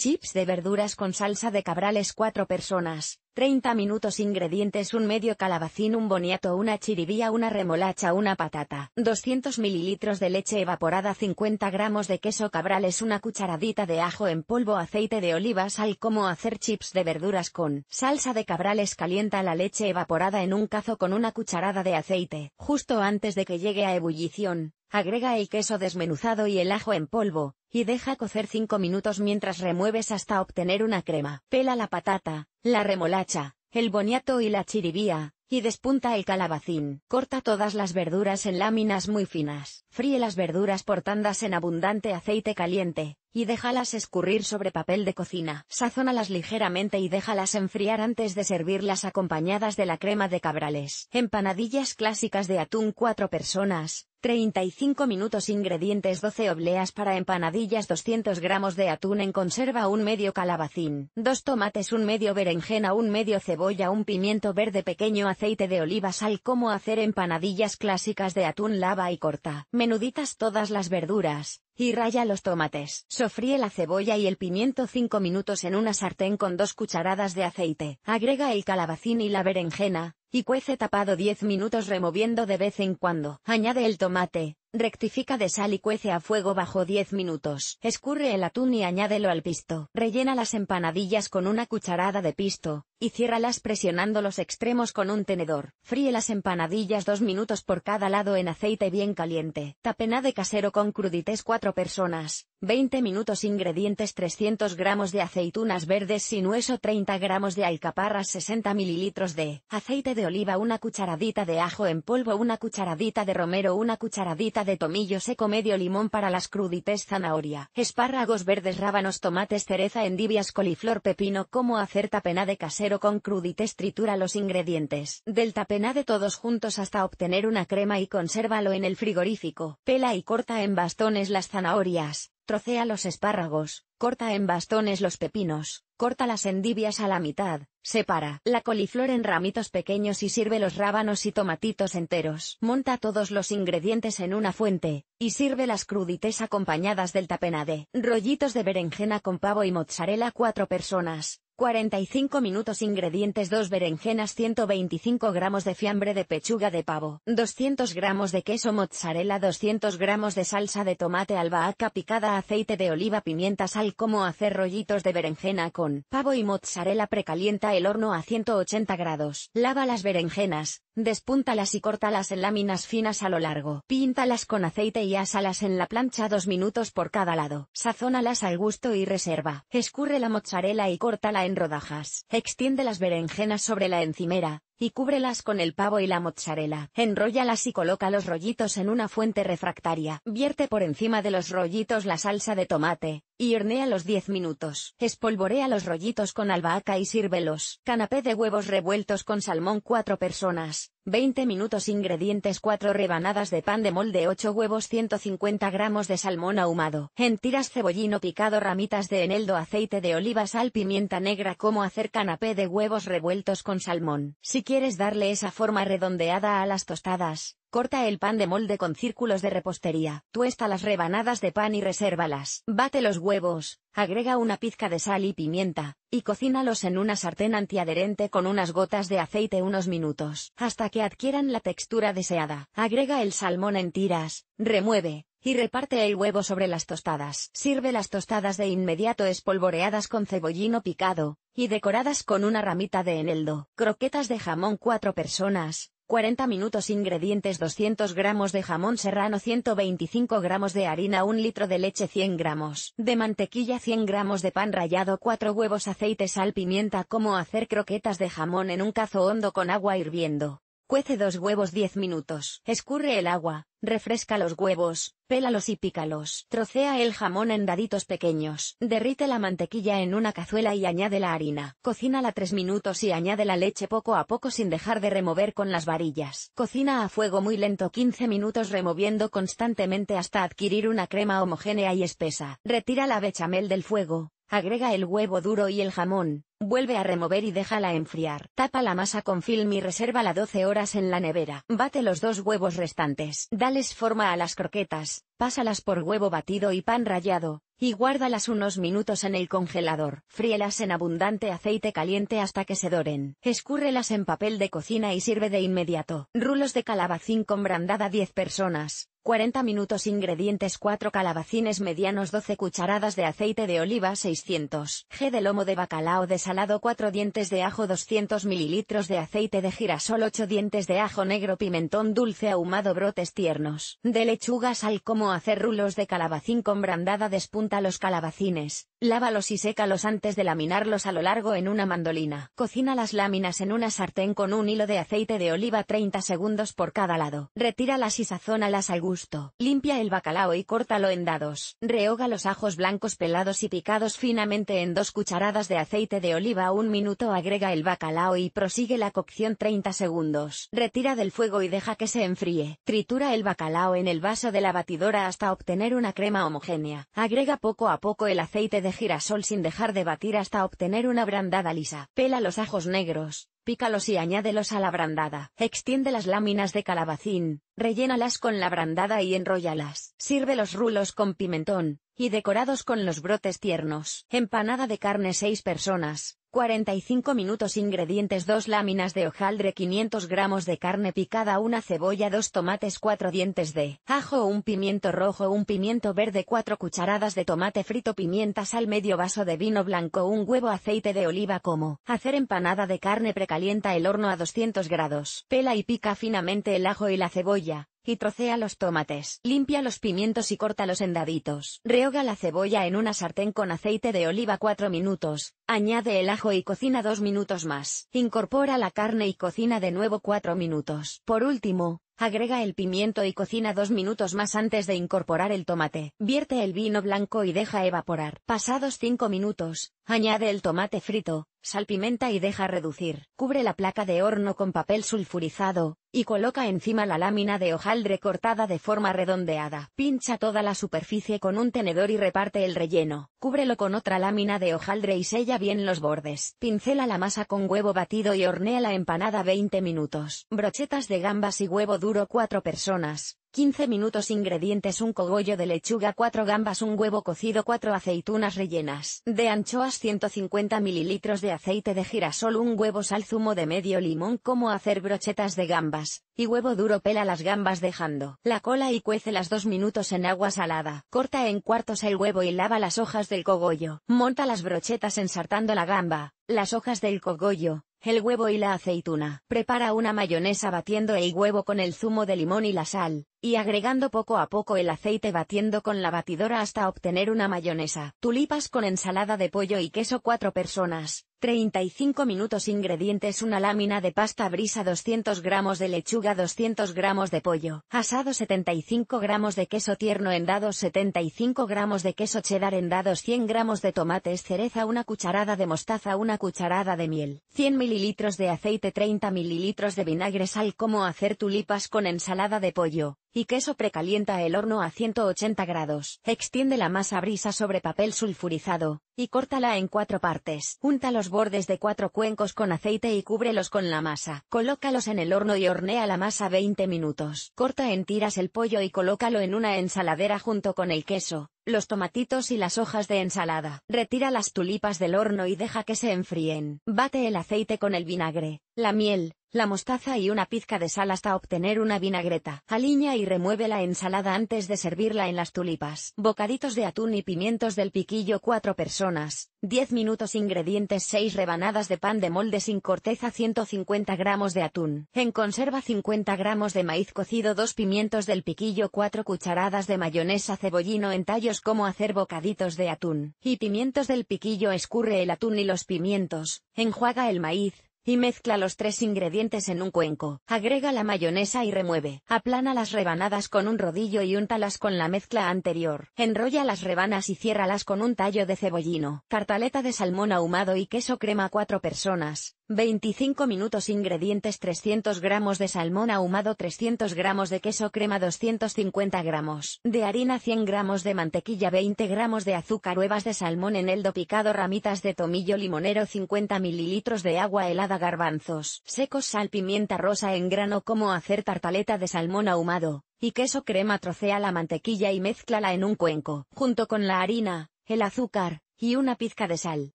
Chips de verduras con salsa de cabrales 4 personas. 30 minutos Ingredientes un medio calabacín un boniato una chiribía una remolacha una patata 200 mililitros de leche evaporada 50 gramos de queso cabrales una cucharadita de ajo en polvo aceite de oliva sal como hacer chips de verduras con salsa de cabrales calienta la leche evaporada en un cazo con una cucharada de aceite justo antes de que llegue a ebullición agrega el queso desmenuzado y el ajo en polvo, y deja cocer 5 minutos mientras remueves hasta obtener una crema. Pela la patata, la remolacha, el boniato y la chiribía, y despunta el calabacín. Corta todas las verduras en láminas muy finas. Fríe las verduras por tandas en abundante aceite caliente, y déjalas escurrir sobre papel de cocina. Sazónalas ligeramente y déjalas enfriar antes de servirlas acompañadas de la crema de cabrales. Empanadillas clásicas de atún 4 personas, 35 minutos Ingredientes 12 obleas para empanadillas 200 gramos de atún en conserva un medio calabacín, dos tomates un medio berenjena un medio cebolla un pimiento verde pequeño aceite de oliva sal Cómo hacer empanadillas clásicas de atún lava y corta. Menuditas todas las verduras, y raya los tomates. Sofríe la cebolla y el pimiento 5 minutos en una sartén con 2 cucharadas de aceite. Agrega el calabacín y la berenjena, y cuece tapado 10 minutos removiendo de vez en cuando. Añade el tomate, Rectifica de sal y cuece a fuego bajo 10 minutos. Escurre el atún y añádelo al pisto. Rellena las empanadillas con una cucharada de pisto, y ciérralas presionando los extremos con un tenedor. Fríe las empanadillas 2 minutos por cada lado en aceite bien caliente. de casero con crudités 4 personas. 20 minutos Ingredientes 300 gramos de aceitunas verdes sin hueso 30 gramos de alcaparras 60 mililitros de aceite de oliva una cucharadita de ajo en polvo una cucharadita de romero una cucharadita de tomillo seco medio limón para las crudités zanahoria, espárragos verdes rábanos tomates cereza endivias coliflor pepino cómo hacer tapenade casero con crudités tritura los ingredientes del tapenade todos juntos hasta obtener una crema y consérvalo en el frigorífico, pela y corta en bastones las zanahorias, Trocea los espárragos, corta en bastones los pepinos, corta las endivias a la mitad, separa la coliflor en ramitos pequeños y sirve los rábanos y tomatitos enteros. Monta todos los ingredientes en una fuente, y sirve las crudités acompañadas del tapenade. Rollitos de berenjena con pavo y mozzarella cuatro personas, 45 minutos Ingredientes 2 berenjenas 125 gramos de fiambre de pechuga de pavo 200 gramos de queso mozzarella 200 gramos de salsa de tomate albahaca picada aceite de oliva pimienta sal como hacer rollitos de berenjena con pavo y mozzarella Precalienta el horno a 180 grados Lava las berenjenas, despúntalas y córtalas en láminas finas a lo largo Píntalas con aceite y asalas en la plancha 2 minutos por cada lado Sazónalas al gusto y reserva Escurre la mozzarella y córtala en rodajas. Extiende las berenjenas sobre la encimera, y cúbrelas con el pavo y la mozzarella. Enróllalas y coloca los rollitos en una fuente refractaria. Vierte por encima de los rollitos la salsa de tomate, y hornea los 10 minutos. Espolvorea los rollitos con albahaca y sírvelos. Canapé de huevos revueltos con salmón 4 personas, 20 minutos ingredientes 4 rebanadas de pan de molde 8 huevos 150 gramos de salmón ahumado. En tiras cebollino picado ramitas de eneldo aceite de oliva sal pimienta negra cómo hacer canapé de huevos revueltos con salmón. Si quieres darle esa forma redondeada a las tostadas, corta el pan de molde con círculos de repostería, tuesta las rebanadas de pan y resérvalas, bate los huevos, agrega una pizca de sal y pimienta, y cocínalos en una sartén antiadherente con unas gotas de aceite unos minutos, hasta que adquieran la textura deseada. Agrega el salmón en tiras, remueve, y reparte el huevo sobre las tostadas. Sirve las tostadas de inmediato espolvoreadas con cebollino picado, y decoradas con una ramita de eneldo. Croquetas de jamón 4 personas, 40 minutos Ingredientes 200 gramos de jamón serrano 125 gramos de harina 1 litro de leche 100 gramos de mantequilla 100 gramos de pan rallado 4 huevos aceite sal pimienta Como hacer croquetas de jamón en un cazo hondo con agua hirviendo Cuece dos huevos 10 minutos. Escurre el agua, refresca los huevos, pélalos y pícalos. Trocea el jamón en daditos pequeños. Derrite la mantequilla en una cazuela y añade la harina. Cocínala 3 minutos y añade la leche poco a poco sin dejar de remover con las varillas. Cocina a fuego muy lento 15 minutos removiendo constantemente hasta adquirir una crema homogénea y espesa. Retira la bechamel del fuego, Agrega el huevo duro y el jamón, vuelve a remover y déjala enfriar. Tapa la masa con film y resérvala 12 horas en la nevera. Bate los dos huevos restantes. Dales forma a las croquetas, pásalas por huevo batido y pan rallado, y guárdalas unos minutos en el congelador. Fríelas en abundante aceite caliente hasta que se doren. Escúrrelas en papel de cocina y sirve de inmediato. Rulos de calabacín con brandada 10 personas. 40 minutos Ingredientes 4 calabacines medianos 12 cucharadas de aceite de oliva 600 g de lomo de bacalao desalado 4 dientes de ajo 200 mililitros de aceite de girasol 8 dientes de ajo negro pimentón dulce ahumado brotes tiernos de lechuga sal como hacer rulos de calabacín con brandada despunta los calabacines lávalos y sécalos antes de laminarlos a lo largo en una mandolina cocina las láminas en una sartén con un hilo de aceite de oliva 30 segundos por cada lado retíralas y sazónalas gusto. Limpia el bacalao y córtalo en dados. Rehoga los ajos blancos pelados y picados finamente en dos cucharadas de aceite de oliva. Un minuto agrega el bacalao y prosigue la cocción 30 segundos. Retira del fuego y deja que se enfríe. Tritura el bacalao en el vaso de la batidora hasta obtener una crema homogénea. Agrega poco a poco el aceite de girasol sin dejar de batir hasta obtener una brandada lisa. Pela los ajos negros, pícalos y añádelos a la brandada. Extiende las láminas de calabacín, rellénalas con la brandada y enróllalas. Sirve los rulos con pimentón, y decorados con los brotes tiernos. Empanada de carne 6 personas, 45 minutos Ingredientes 2 láminas de hojaldre 500 gramos de carne picada Una cebolla 2 tomates 4 dientes de ajo Un pimiento rojo Un pimiento verde 4 cucharadas de tomate frito Pimientas al medio vaso de vino blanco Un huevo aceite de oliva Como hacer empanada de carne Precalienta el horno a 200 grados Pela y pica finamente el ajo y la cebolla y trocea los tomates. Limpia los pimientos y corta los endaditos. Rehoga la cebolla en una sartén con aceite de oliva 4 minutos, añade el ajo y cocina 2 minutos más. Incorpora la carne y cocina de nuevo 4 minutos. Por último, Agrega el pimiento y cocina dos minutos más antes de incorporar el tomate. Vierte el vino blanco y deja evaporar. Pasados cinco minutos, añade el tomate frito, salpimenta y deja reducir. Cubre la placa de horno con papel sulfurizado, y coloca encima la lámina de hojaldre cortada de forma redondeada. Pincha toda la superficie con un tenedor y reparte el relleno. Cúbrelo con otra lámina de hojaldre y sella bien los bordes. Pincela la masa con huevo batido y hornea la empanada 20 minutos. Brochetas de gambas y huevo duro 4 personas, 15 minutos Ingredientes un cogollo de lechuga 4 gambas un huevo cocido 4 aceitunas rellenas de anchoas 150 mililitros de aceite de girasol un huevo sal zumo de medio limón como hacer brochetas de gambas, y huevo duro pela las gambas dejando la cola y cuece las 2 minutos en agua salada. Corta en cuartos el huevo y lava las hojas del cogollo. Monta las brochetas ensartando la gamba, las hojas del cogollo, el huevo y la aceituna. Prepara una mayonesa batiendo el huevo con el zumo de limón y la sal, y agregando poco a poco el aceite batiendo con la batidora hasta obtener una mayonesa. Tulipas con ensalada de pollo y queso cuatro personas. 35 minutos Ingredientes Una lámina de pasta brisa 200 gramos de lechuga 200 gramos de pollo, asado 75 gramos de queso tierno en dados 75 gramos de queso cheddar en dados 100 gramos de tomates cereza Una cucharada de mostaza Una cucharada de miel 100 mililitros de aceite 30 mililitros de vinagre Sal como hacer tulipas con ensalada de pollo y queso precalienta el horno a 180 grados. Extiende la masa brisa sobre papel sulfurizado, y córtala en cuatro partes. Junta los bordes de cuatro cuencos con aceite y cúbrelos con la masa. Colócalos en el horno y hornea la masa 20 minutos. Corta en tiras el pollo y colócalo en una ensaladera junto con el queso, los tomatitos y las hojas de ensalada. Retira las tulipas del horno y deja que se enfríen. Bate el aceite con el vinagre, la miel, la mostaza y una pizca de sal hasta obtener una vinagreta. Aliña y remueve la ensalada antes de servirla en las tulipas. Bocaditos de atún y pimientos del piquillo 4 personas, 10 minutos ingredientes 6 rebanadas de pan de molde sin corteza 150 gramos de atún. En conserva 50 gramos de maíz cocido 2 pimientos del piquillo 4 cucharadas de mayonesa cebollino en tallos como hacer bocaditos de atún. Y pimientos del piquillo escurre el atún y los pimientos, enjuaga el maíz, y mezcla los tres ingredientes en un cuenco. Agrega la mayonesa y remueve. Aplana las rebanadas con un rodillo y úntalas con la mezcla anterior. Enrolla las rebanas y ciérralas con un tallo de cebollino. Tartaleta de salmón ahumado y queso crema cuatro personas. 25 minutos Ingredientes 300 gramos de salmón ahumado 300 gramos de queso crema 250 gramos de harina 100 gramos de mantequilla 20 gramos de azúcar huevas de salmón en eneldo picado ramitas de tomillo limonero 50 mililitros de agua helada garbanzos secos sal pimienta rosa en grano Como hacer tartaleta de salmón ahumado y queso crema trocea la mantequilla y mézclala en un cuenco junto con la harina, el azúcar, y una pizca de sal.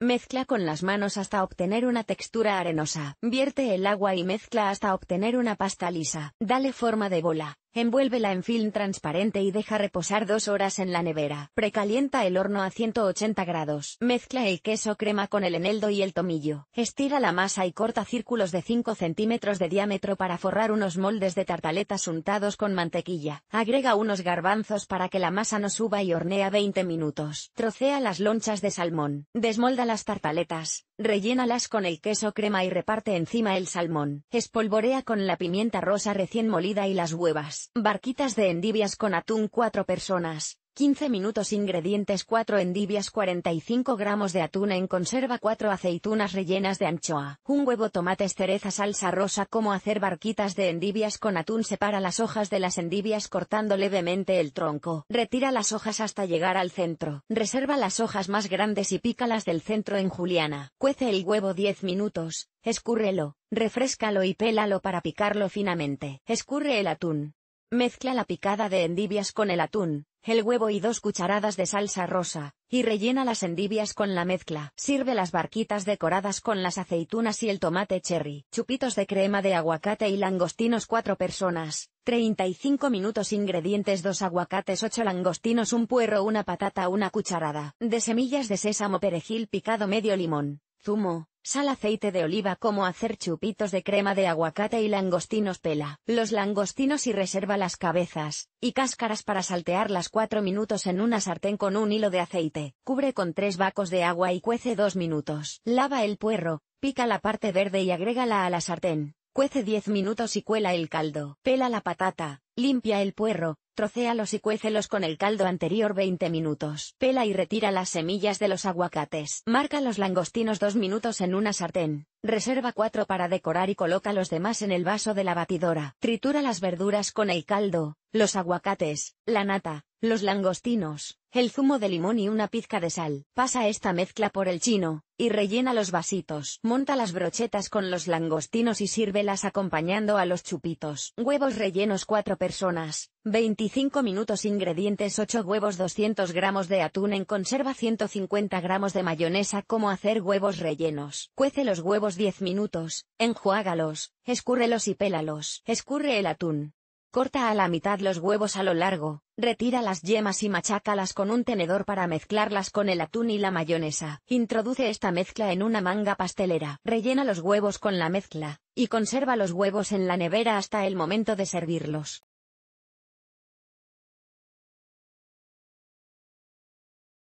Mezcla con las manos hasta obtener una textura arenosa. Vierte el agua y mezcla hasta obtener una pasta lisa. Dale forma de bola. Envuélvela en film transparente y deja reposar dos horas en la nevera. Precalienta el horno a 180 grados. Mezcla el queso crema con el eneldo y el tomillo. Estira la masa y corta círculos de 5 centímetros de diámetro para forrar unos moldes de tartaletas untados con mantequilla. Agrega unos garbanzos para que la masa no suba y hornea 20 minutos. Trocea las lonchas de salmón. Desmolda las tartaletas. Rellénalas con el queso crema y reparte encima el salmón. Espolvorea con la pimienta rosa recién molida y las huevas. Barquitas de endivias con atún 4 personas. 15 minutos Ingredientes 4 endivias 45 gramos de atún en conserva 4 aceitunas rellenas de anchoa Un huevo tomates cereza salsa rosa Cómo hacer barquitas de endivias con atún Separa las hojas de las endivias cortando levemente el tronco Retira las hojas hasta llegar al centro Reserva las hojas más grandes y pícalas del centro en juliana Cuece el huevo 10 minutos, escúrrelo, refrescalo y pélalo para picarlo finamente Escurre el atún Mezcla la picada de endivias con el atún, el huevo y dos cucharadas de salsa rosa, y rellena las endivias con la mezcla. Sirve las barquitas decoradas con las aceitunas y el tomate cherry, chupitos de crema de aguacate y langostinos 4 personas, 35 minutos ingredientes 2 aguacates 8 langostinos un puerro una patata una cucharada de semillas de sésamo perejil picado medio limón, zumo, Sal aceite de oliva como hacer chupitos de crema de aguacate y langostinos pela. Los langostinos y reserva las cabezas y cáscaras para saltearlas las 4 minutos en una sartén con un hilo de aceite. Cubre con 3 vacos de agua y cuece 2 minutos. Lava el puerro, pica la parte verde y agrégala a la sartén. Cuece 10 minutos y cuela el caldo. Pela la patata, Limpia el puerro, trocéalos y cuécelos con el caldo anterior 20 minutos. Pela y retira las semillas de los aguacates. Marca los langostinos 2 minutos en una sartén. Reserva 4 para decorar y coloca los demás en el vaso de la batidora. Tritura las verduras con el caldo, los aguacates, la nata, los langostinos, el zumo de limón y una pizca de sal. Pasa esta mezcla por el chino, y rellena los vasitos. Monta las brochetas con los langostinos y sírvelas acompañando a los chupitos. Huevos rellenos 4 personas, 25 minutos Ingredientes 8 huevos 200 gramos de atún en conserva 150 gramos de mayonesa Cómo hacer huevos rellenos. Cuece los huevos 10 minutos, enjuágalos, escúrrelos y pélalos. Escurre el atún. Corta a la mitad los huevos a lo largo, retira las yemas y machácalas con un tenedor para mezclarlas con el atún y la mayonesa. Introduce esta mezcla en una manga pastelera. Rellena los huevos con la mezcla, y conserva los huevos en la nevera hasta el momento de servirlos.